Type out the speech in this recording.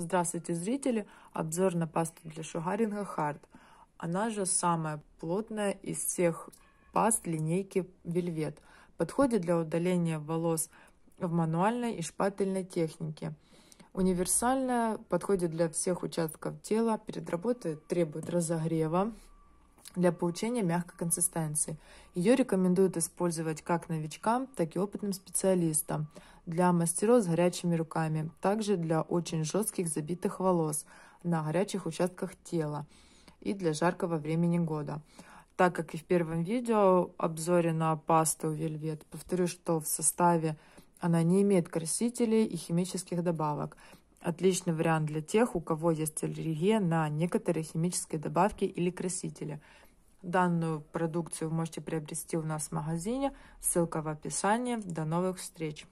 Здравствуйте, зрители! Обзор на пасту для шугаринга Hard. Она же самая плотная из всех паст линейки Velvet. Подходит для удаления волос в мануальной и шпательной технике. Универсальная, подходит для всех участков тела, перед работой требует разогрева для получения мягкой консистенции. Ее рекомендуют использовать как новичкам, так и опытным специалистам для мастеров с горячими руками, также для очень жестких забитых волос на горячих участках тела и для жаркого времени года. Так как и в первом видео обзоре на пасту Вельвет, повторю, что в составе она не имеет красителей и химических добавок. Отличный вариант для тех, у кого есть аллергия на некоторые химические добавки или красители. Данную продукцию вы можете приобрести у нас в магазине. Ссылка в описании. До новых встреч!